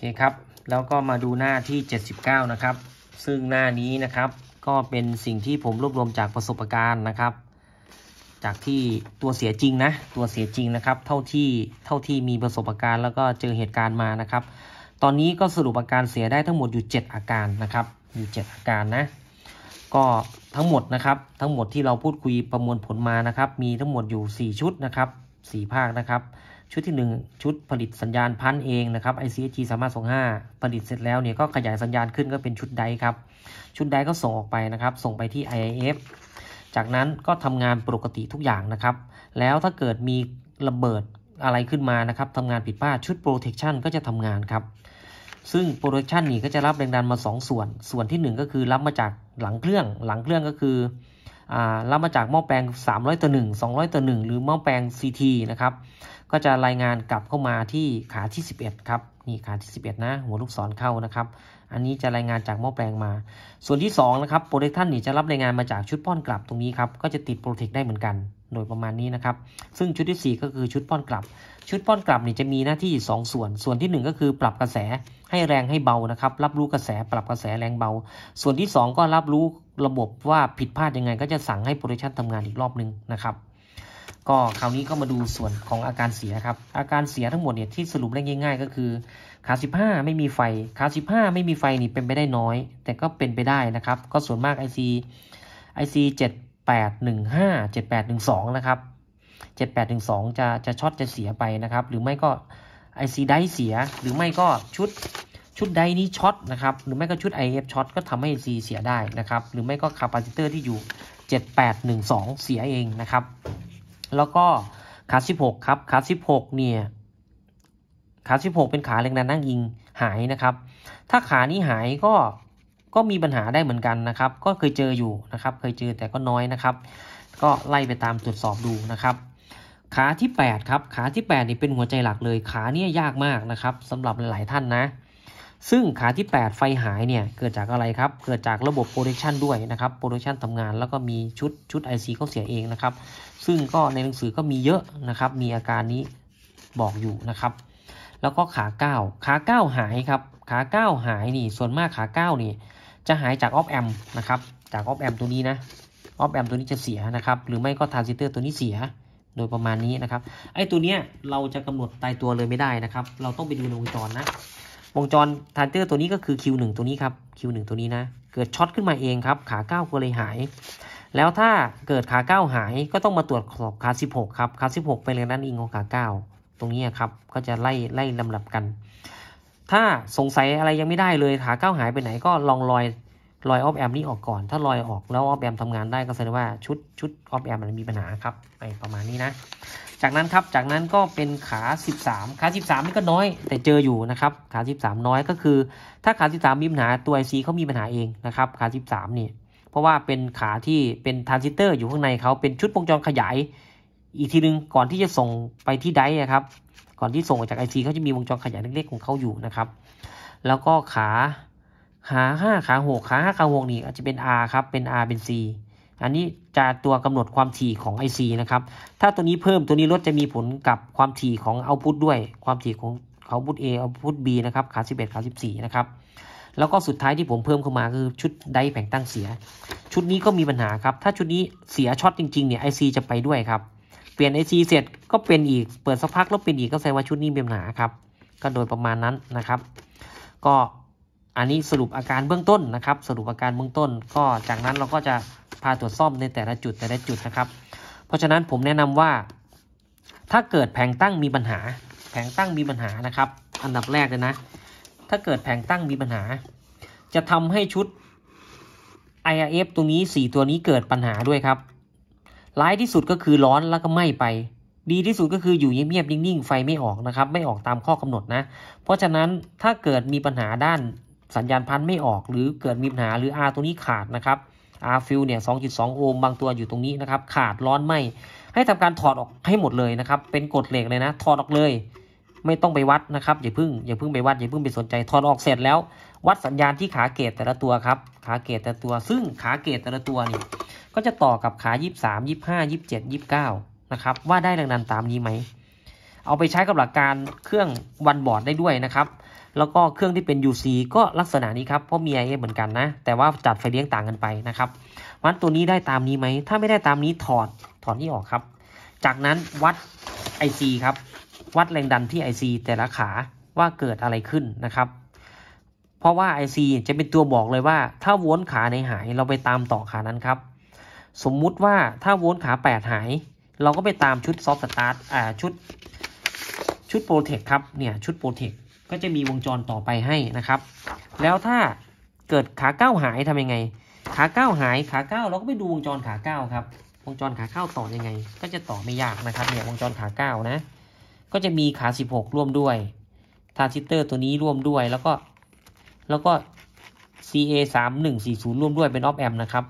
เคครับแล้วก็มาดูหน้าที่ 79 นะครับ ซึ่งหน้านี้นะครับก็เป็นสิ่งที่ผมรวบรวมจากประสบการณ์นะครับ จากที่ตัวเสียจริงนะตัวเสียจริงนะครับ เท่าที่เท่าที่มีประสบการณ์แล้วก็เจอเหตุการณ์มานะครับ ตอนนี้ก็สรุปอาการเสียได้ทั้งหมดอยู่ 7 อาการนะครับ อยู่ 7 อาการนะ ก็ทั้งหมดนะครับทั้งหมดที่เราพูดคุยประมวลผลมานะครับ มีทั้งหมดอยู่ 4 ชุดนะครับ 4 ภาคนะครับชุดที่ 1 ชุดผลิตสัญญาณพันเองนะครับ ICSG 3525ผลิตเสร็จแล้วเนี่ยก็ขยายสัญญาณขึ้นก็เป็นชุดไดครับชุดไดก็ส่งออกไปนะครับส่งไปที่ IIF จากนั้นก็ทำงานปกติทุกอย่างนะครับแล้วถ้าเกิดมีระเบิดอะไรขึ้นมานะครับทำงานผิดพลาดชุด protection ก็จะทำงานครับซึ่ง protection นี่ก็จะรับแรงดันมา 2 ส่วน ส่วนที่ 1 ก็คือรับมาจากหลังเครื่อง หลังเครื่องก็คือรับมาจากหม้อแปลง300ต่อ1 200ต่อ1หรือหม้อแปลง CT นะครับก็จะรายงานกลับเข้ามาที่ขาที่11ครับนี่ขาที่ 11 นะหัวลูกศรเข้านะครับ อันนี้จะรายงานจากหม้อแปลงมา ส่วนที่2นะครับโปรเทคท่านนี่จะรับรายงานมาจากชุดป้อนกลับตรงนี้ครับก็จะติดโปรเทคได้เหมือนกัน โดยประมาณนี้นะครับ ซึ่งชุดที่ 4 ก็คือชุดป้อนกลับ ชุดป้อนกลับนี่จะมีหน้าที่ 2 ส่วน ส่วนที่ 1 ก็คือปรับกระแสให้แรงให้เบานะครับ รับรู้กระแสปรับกระแสแรงเบา ส่วนที่ 2 ก็รับรู้ระบบว่าผิดพลาดยังไง ก็จะสั่งให้โปรเทคชั่นทำงานอีกรอบนึงนะครับก็คราวนี้ก็มาดูส่วนของอาการเสียครับอาการเสียทั้งหมดเนี่ยที่สรุปได้ง่ายๆ ก็คือขา15 ไม่มีไฟขา15 ไม่มีไฟนี่เป็นไปได้น้อย แต่ก็เป็นไปได้นะครับ ก็ส่วนมาก IC IC 7815 7812นะครับ 7812 จะจะช็อตจะเสียไปนะครับหรือไม่ก็ IC ได้เสียหรือไม่ก็ชุดชุดใดนี้ช็อตนะครับหรือไม่ก็ชุด IF ช็อตก็ทำให้ IC เสียได้นะครับ หรือไม่ก็คาปาซิเตอร์ที่อยู่ 7812 เสียเองนะครับแล้วก็ขาสิบหกครับขาสิบหกเนี่ยขาสิบหกเป็นขาแรงดันนั่งยิงหายนะครับ ถ้าขานี้หายก็ก็มีปัญหาได้เหมือนกันนะครับ ก็เคยเจออยู่นะครับ เคยเจอแต่ก็น้อยนะครับ ก็ไล่ไปตามตรวจสอบดูนะครับ ขาที่8ครับขาที่ 8 นี่เป็นหัวใจหลักเลย ขาเนี่ยยากมากนะครับสำหรับหลาย ๆ ท่านนะซึ่งขาที่ 8 ไฟหายเนี่ยเกิดจากอะไรครับ เกิดจากระบบโปรดักชันด้วยนะครับ โปรดักชันทำงานแล้วก็มีชุดชุด IC เขาเสียเองนะครับ ซึ่งก็ในหนังสือก็มีเยอะนะครับ มีอาการนี้บอกอยู่นะครับ แล้วก็ขา 9 ขา 9 หายครับ ขา9 หายนี่ ส่วนมากขา9นี่ จะหายจากออฟแอมนะครับ จากออฟแอมตัวนี้นะ ออฟแอมตัวนี้จะเสียนะครับ หรือไม่ก็ทาร์ซิเตอร์ตัวนี้เสีย โดยประมาณนี้นะครับ ไอ้ตัวเนี้ยเราจะกำหนดตายตัวเลยไม่ได้นะครับ เราต้องไปดูในวงจรนะวงจรทานเตอร์ตัวนี้ก็คือ Q1 ตัวนี้ครับ Q1 ตัวนี้นะ เกิดช็อตขึ้นมาเองครับ ขา 9 ก็เลยหาย แล้วถ้าเกิดขา 9 หาย ก็ต้องมาตรวจสอบขา 16 ครับ ขา 16 ไปเลยนั่นอิงของขา 9 ตรงนี้ครับ ก็จะไล่ไล่ลำดับกัน ถ้าสงสัยอะไรยังไม่ได้เลยขา9 หายไปไหน ก็ลองลอยลอยออฟแอมนี้ออกก่อน ถ้าลอยออกแล้วออฟแอมทำงานได้ ก็แสดงว่าชุดชุดออฟแอมมันมีปัญหาครับ ไปประมาณนี้นะจากนั้นครับ จากนั้นก็เป็นขา 13ขา13นี่ก็น้อย แต่เจออยู่นะครับ ขา 13 น้อยก็คือ ถ้าขา13มีปัญหาตัว IC เขามีปัญหาเองนะครับ ขา 13 นี่ เพราะว่าเป็นขาที่เป็นทรานซิสเตอร์อยู่ข้างในเขาเป็นชุดวงจรขยาย อีกทีนึงก่อนที่จะส่งไปที่ไดร์ครับก่อนที่ส่งออกจาก IC เขาจะมีวงจรขยายเล็กๆของเขาอยู่นะครับแล้วก็ขาขา5ขา6ขา5ขา6นี่อาจจะเป็น R ครับเป็น R เป็น C อันนี้จะตัวกำหนดความถี่ของ IC นะครับ ถ้าตัวนี้เพิ่มตัวนี้ลดจะมีผลกับความถี่ของเอาพุทด้วย ความถี่ของเอาพุทเอเอาพุทีนะครับ ขาสิบเอ็ดขาสสิบี่นะครับ แล้วก็สุดท้ายที่ผมเพิ่มเข้ามาคือชุดไดแผงตั้งเสีย ชุดนี้ก็มีปัญหาครับ ถ้าชุดนี้เสียช็อตจริงๆเนี่ย IC จะไปด้วยครับ เปลี่ยน IC เสร็จก็เป็นอีก เปิดสักพักแล้วเป็นอีกก็แสดงว่าชุดนี้มีปัญหาครับ ก็โดยประมาณนั้นนะครับ ก็อันนี้สรุปอาการเบื้องต้นนะครับ สรุปอาการเบื้องต้นก็จากนั้นเราก็จะพาตรวจซ่อมในแต่ละจุดแต่ละจุดนะครับ เพราะฉะนั้นผมแนะนำว่า ถ้าเกิดแผงตั้งมีปัญหา แผงตั้งมีปัญหานะครับ อันดับแรกเลยนะ ถ้าเกิดแผงตั้งมีปัญหา จะทำให้ชุด IRF ตัวนี้ 4 ตัวนี้เกิดปัญหาด้วยครับร้ายที่สุดก็คือร้อนแล้วก็ไหม้ไป ดีที่สุดก็คืออยู่เงียบๆนิ่งๆ ไฟไม่ออกนะครับไม่ออกตามข้อกำหนดนะ เพราะฉะนั้นถ้าเกิดมีปัญหาด้านสัญญาณพันธุ์ไม่ออกหรือเกิดมีปัญหาหรือ R ตัวนี้ขาดนะครับ RFuel เนี่ย2.2โอห์มบางตัวอยู่ตรงนี้นะครับ ขาดร้อนไหมให้ทำการถอดออกให้หมดเลยนะครับ เป็นกฎเหล็กเลยนะ ถอดออกเลย ไม่ต้องไปวัดนะครับ อย่าพึ่ง อย่าพึ่งไปวัด อย่าพึ่งไปสนใจ ถอดออกเสร็จแล้ว วัดสัญญาณที่ขาเกตแต่ละตัวครับ ขาเกตแต่ละตัว ซึ่งขาเกตแต่ละตัวนี่ก็จะต่อกับขา23 25 27 29นะครับ ว่าได้แรงดันตามนี้ไหม เอาไปใช้กับหลักการเครื่องวันบอร์ดได้ด้วยนะครับแล้วก็เครื่องที่เป็น UC ก็ลักษณะนี้ครับ เพราะมี i a เหมือนกันนะ แต่ว่าจัดไฟเลี้ยงต่างกันไปนะครับวัดตัวนี้ได้ตามนี้ไหม ถ้าไม่ได้ตามนี้ถอด ถอดนี่ออกครับ จากนั้นวัด IC ครับ วัดแรงดันที่ IC แต่ละขาว่าเกิดอะไรขึ้นนะครับ เพราะว่า IC จะเป็นตัวบอกเลยว่า ถ้าวนขาในหายเราไปตามต่อขานั้นครับ สมมุติว่าถ้าวนขา8หายเราก็ไปตามชุดซอฟต์สตาร์ทชุด ชุดโปรเทคครับ เนี่ย ชุดโปรเทคก็จะมีวงจรต่อไปให้นะครับ แล้วถ้าเกิดขาเก้าหายทำยังไงขาเก้าหายขาเก้าเราก็ไปดูวงจรขาเก้าครับ วงจรขาเก้าต่อยังไงก็จะต่อไม่ยากนะครับเนี่ยวงจรขาเก้านะ ก็จะมีขาสิบหกร่วมด้วยทาร์ซิเตอร์ตัวนี้ร่วมด้วยแล้วก็ แล้วก็ CA สสามหนึ่่งีศูนย์ร่วมด้วยเป็นออฟแอมนะครับ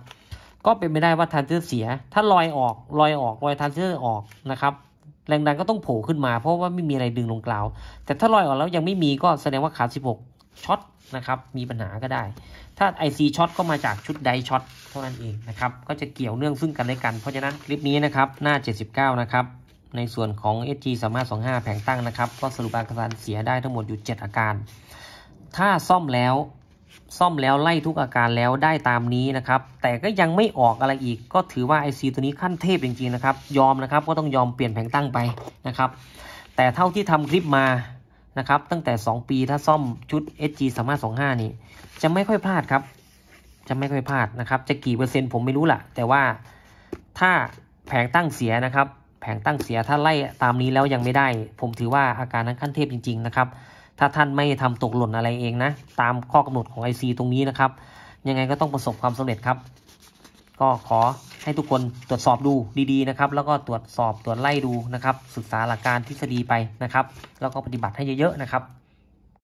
ก็เป็นไม่ได้ว่าทานเตอร์เสียถ้าลอยออกลอยออกลอยทานเตอร์ออกนะครับแรงดันก็ต้องโผล่ขึ้นมาเพราะว่าไม่มีอะไรดึงลงกลาว แต่ถ้าลอยออกแล้วยังไม่มีก็แสดงว่าขา 16 ช็อตนะครับ มีปัญหาก็ได้ถ้า IC ช็อตก็มาจากชุดไดช็อตเท่านั้นเองนะครับ ก็จะเกี่ยวเนื่องซึ่งกันและกันเพราะฉะนั้นคลิปนี้นะครับ หน้า 79 นะครับ ในส่วนของ SG สามารถ25 แผงตั้งนะครับก็สรุปอาการเสียได้ทั้งหมดอยู่ 7 อาการ ถ้าซ่อมแล้วซ่อมแล้วไล่ทุกอาการแล้วได้ตามนี้นะครับ แต่ก็ยังไม่ออกอะไรอีก ก็ถือว่า IC ตัวนี้ขั้นเทพจริงๆนะครับ ยอมนะครับก็ต้องยอมเปลี่ยนแผงตั้งไปนะครับ แต่เท่าที่ทำคลิปมานะครับ ตั้งแต่ 2 ปีถ้าซ่อมชุด SG 3ห2 5 นี่ จะไม่ค่อยพลาดครับ จะไม่ค่อยพลาดนะครับ จะกี่เปอร์เซ็นต์ผมไม่รู้ละแต่ว่าถ้าแผงตั้งเสียนะครับ แผงตั้งเสียถ้าไล่ตามนี้แล้วยังไม่ได้ ผมถือว่าอาการนั้นขั้นเทพจริง ๆนะครับถ้าท่านไม่ทำตกหล่นอะไรเองนะ ตามข้อกำหนดของ IC ตรงนี้นะครับ ยังไงก็ต้องประสบความสำเร็จครับ ก็ขอให้ทุกคนตรวจสอบดูดีๆนะครับ แล้วก็ตรวจสอบตรวจไล่ดูนะครับ ศึกษาหลักการทฤษฎีไปนะครับ แล้วก็ปฏิบัติให้เยอะๆนะครับ